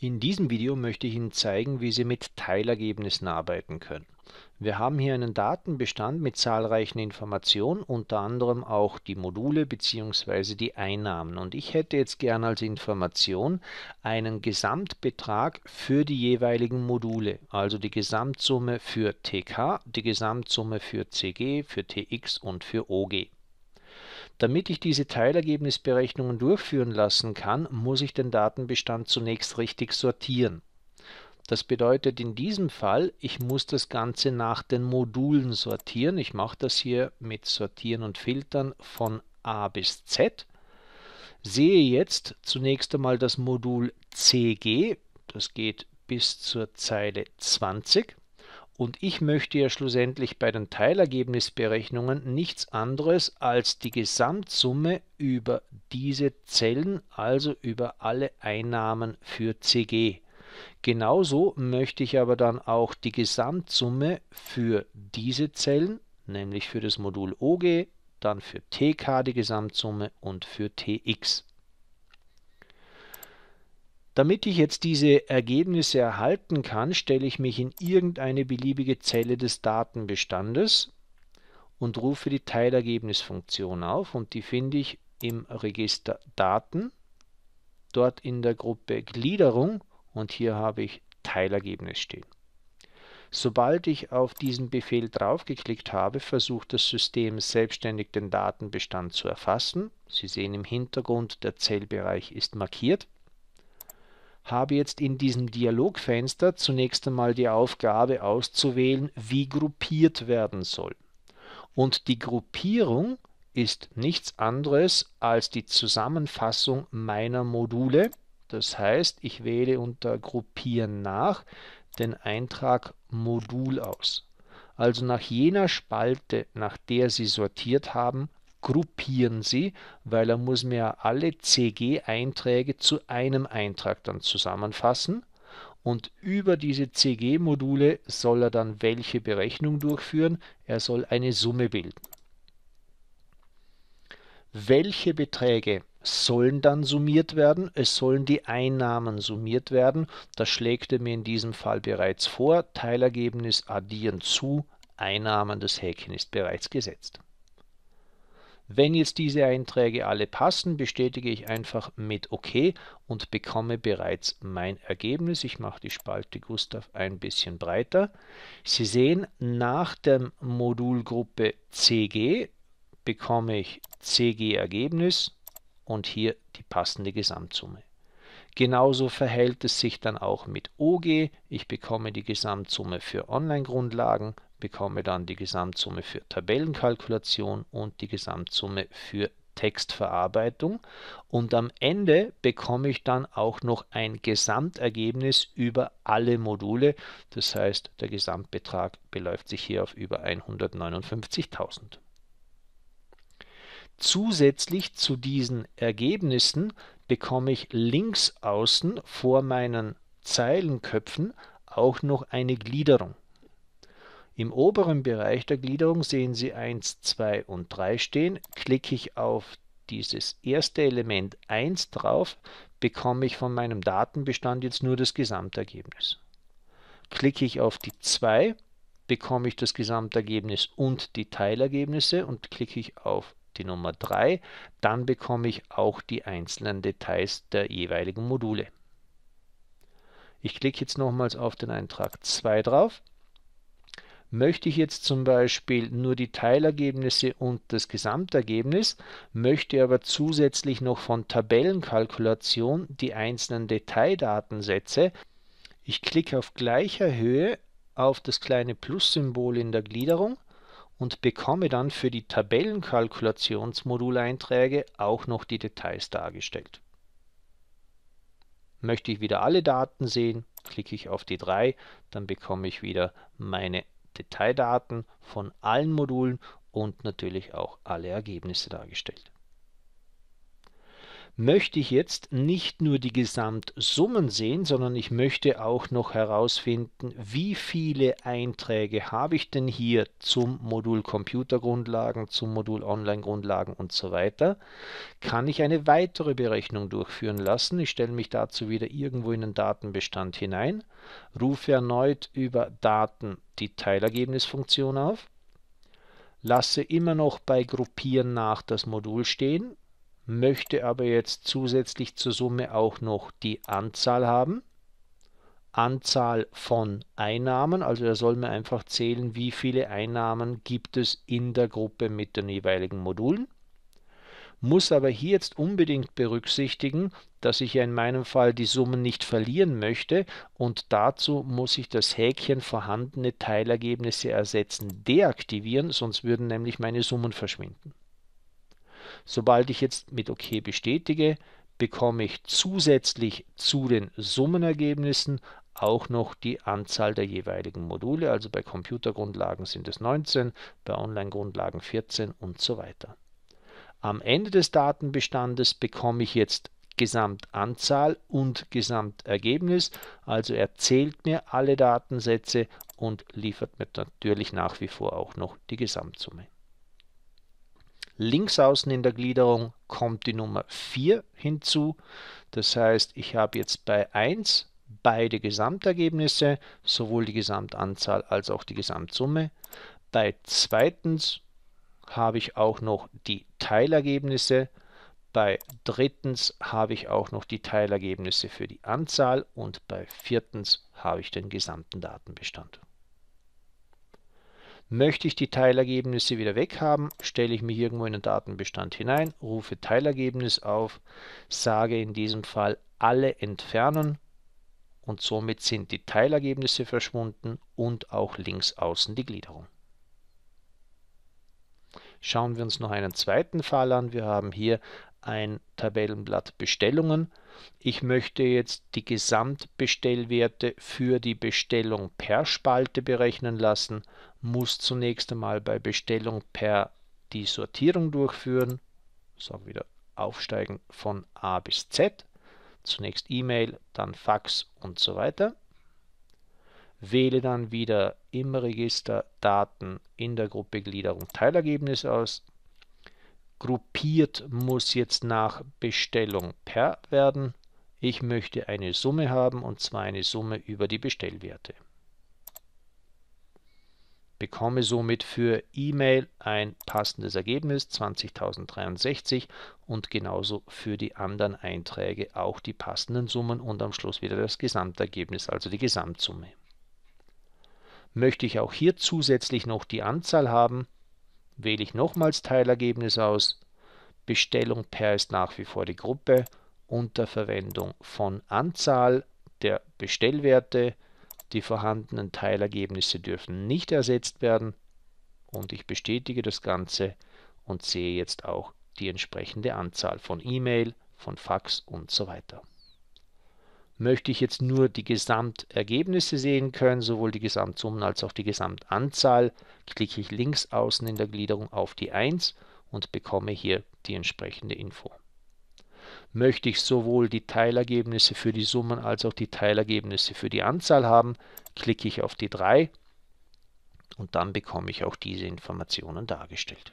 In diesem Video möchte ich Ihnen zeigen, wie Sie mit Teilergebnissen arbeiten können. Wir haben hier einen Datenbestand mit zahlreichen Informationen, unter anderem auch die Module bzw. die Einnahmen. Und ich hätte jetzt gern als Information einen Gesamtbetrag für die jeweiligen Module, also die Gesamtsumme für TK, die Gesamtsumme für CG, für TX und für OG. Damit ich diese Teilergebnisberechnungen durchführen lassen kann, muss ich den Datenbestand zunächst richtig sortieren. Das bedeutet in diesem Fall, ich muss das Ganze nach den Modulen sortieren. Ich mache das hier mit Sortieren und Filtern von A bis Z. Sehe jetzt zunächst einmal das Modul CG, das geht bis zur Zeile 20. Und ich möchte ja schlussendlich bei den Teilergebnisberechnungen nichts anderes als die Gesamtsumme über diese Zellen, also über alle Einnahmen für CG. Genauso möchte ich aber dann auch die Gesamtsumme für diese Zellen, nämlich für das Modul OG, dann für TK die Gesamtsumme und für TX. Damit ich jetzt diese Ergebnisse erhalten kann, stelle ich mich in irgendeine beliebige Zelle des Datenbestandes und rufe die Teilergebnisfunktion auf und die finde ich im Register Daten, dort in der Gruppe Gliederung und hier habe ich Teilergebnis stehen. Sobald ich auf diesen Befehl draufgeklickt habe, versucht das System selbstständig den Datenbestand zu erfassen. Sie sehen im Hintergrund, der Zellbereich ist markiert habe jetzt in diesem Dialogfenster zunächst einmal die Aufgabe auszuwählen, wie gruppiert werden soll. Und die Gruppierung ist nichts anderes als die Zusammenfassung meiner Module. Das heißt, ich wähle unter Gruppieren nach den Eintrag Modul aus. Also nach jener Spalte, nach der Sie sortiert haben, gruppieren sie, weil er muss mir alle CG-Einträge zu einem Eintrag dann zusammenfassen und über diese CG-Module soll er dann welche Berechnung durchführen, er soll eine Summe bilden. Welche Beträge sollen dann summiert werden, es sollen die Einnahmen summiert werden, das schlägt er mir in diesem Fall bereits vor, Teilergebnis addieren zu, Einnahmen, das Häkchen ist bereits gesetzt. Wenn jetzt diese Einträge alle passen, bestätige ich einfach mit OK und bekomme bereits mein Ergebnis. Ich mache die Spalte Gustav ein bisschen breiter. Sie sehen, nach der Modulgruppe CG bekomme ich CG-Ergebnis und hier die passende Gesamtsumme. Genauso verhält es sich dann auch mit OG. Ich bekomme die Gesamtsumme für Online-Grundlagen bekomme dann die Gesamtsumme für Tabellenkalkulation und die Gesamtsumme für Textverarbeitung und am Ende bekomme ich dann auch noch ein Gesamtergebnis über alle Module. Das heißt, der Gesamtbetrag beläuft sich hier auf über 159.000. Zusätzlich zu diesen Ergebnissen bekomme ich links außen vor meinen Zeilenköpfen auch noch eine Gliederung. Im oberen Bereich der Gliederung sehen Sie 1, 2 und 3 stehen. Klicke ich auf dieses erste Element 1 drauf, bekomme ich von meinem Datenbestand jetzt nur das Gesamtergebnis. Klicke ich auf die 2, bekomme ich das Gesamtergebnis und die Teilergebnisse und klicke ich auf die Nummer 3, dann bekomme ich auch die einzelnen Details der jeweiligen Module. Ich klicke jetzt nochmals auf den Eintrag 2 drauf Möchte ich jetzt zum Beispiel nur die Teilergebnisse und das Gesamtergebnis, möchte aber zusätzlich noch von Tabellenkalkulation die einzelnen Detaildatensätze. Ich klicke auf gleicher Höhe auf das kleine Plus-Symbol in der Gliederung und bekomme dann für die Tabellenkalkulationsmoduleinträge auch noch die Details dargestellt. Möchte ich wieder alle Daten sehen, klicke ich auf die 3, dann bekomme ich wieder meine Detaildaten von allen Modulen und natürlich auch alle Ergebnisse dargestellt möchte ich jetzt nicht nur die Gesamtsummen sehen, sondern ich möchte auch noch herausfinden, wie viele Einträge habe ich denn hier zum Modul Computergrundlagen, zum Modul Online-Grundlagen und so weiter. Kann ich eine weitere Berechnung durchführen lassen? Ich stelle mich dazu wieder irgendwo in den Datenbestand hinein, rufe erneut über Daten die Teilergebnisfunktion auf lasse immer noch bei Gruppieren nach das Modul stehen, möchte aber jetzt zusätzlich zur Summe auch noch die Anzahl haben. Anzahl von Einnahmen, also da soll mir einfach zählen, wie viele Einnahmen gibt es in der Gruppe mit den jeweiligen Modulen. Muss aber hier jetzt unbedingt berücksichtigen, dass ich ja in meinem Fall die Summen nicht verlieren möchte und dazu muss ich das Häkchen vorhandene Teilergebnisse ersetzen deaktivieren, sonst würden nämlich meine Summen verschwinden. Sobald ich jetzt mit OK bestätige, bekomme ich zusätzlich zu den Summenergebnissen auch noch die Anzahl der jeweiligen Module. Also bei Computergrundlagen sind es 19, bei Online-Grundlagen 14 und so weiter. Am Ende des Datenbestandes bekomme ich jetzt Gesamtanzahl und Gesamtergebnis. Also er zählt mir alle Datensätze und liefert mir natürlich nach wie vor auch noch die Gesamtsumme. Links außen in der Gliederung kommt die Nummer 4 hinzu. Das heißt, ich habe jetzt bei 1 beide Gesamtergebnisse, sowohl die Gesamtanzahl als auch die Gesamtsumme. Bei zweitens habe ich auch noch die Teilergebnisse. Bei drittens habe ich auch noch die Teilergebnisse für die Anzahl und bei viertens habe ich den gesamten Datenbestand. Möchte ich die Teilergebnisse wieder weghaben, stelle ich mich irgendwo in den Datenbestand hinein, rufe Teilergebnis auf, sage in diesem Fall alle entfernen und somit sind die Teilergebnisse verschwunden und auch links außen die Gliederung. Schauen wir uns noch einen zweiten Fall an. Wir haben hier ein Tabellenblatt Bestellungen. Ich möchte jetzt die Gesamtbestellwerte für die Bestellung per Spalte berechnen lassen, muss zunächst einmal bei Bestellung per die Sortierung durchführen, so wieder aufsteigen von A bis Z, zunächst E-Mail, dann Fax und so weiter. Wähle dann wieder im Register Daten in der Gruppe Gliederung Teilergebnis aus, Gruppiert muss jetzt nach Bestellung per werden. Ich möchte eine Summe haben und zwar eine Summe über die Bestellwerte. Bekomme somit für E-Mail ein passendes Ergebnis 20.063 und genauso für die anderen Einträge auch die passenden Summen und am Schluss wieder das Gesamtergebnis, also die Gesamtsumme. Möchte ich auch hier zusätzlich noch die Anzahl haben, wähle ich nochmals Teilergebnis aus. Bestellung per ist nach wie vor die Gruppe unter Verwendung von Anzahl der Bestellwerte. Die vorhandenen Teilergebnisse dürfen nicht ersetzt werden und ich bestätige das Ganze und sehe jetzt auch die entsprechende Anzahl von E-Mail, von Fax und so weiter möchte ich jetzt nur die Gesamtergebnisse sehen können, sowohl die Gesamtsummen als auch die Gesamtanzahl, klicke ich links außen in der Gliederung auf die 1 und bekomme hier die entsprechende Info. Möchte ich sowohl die Teilergebnisse für die Summen als auch die Teilergebnisse für die Anzahl haben, klicke ich auf die 3 und dann bekomme ich auch diese Informationen dargestellt.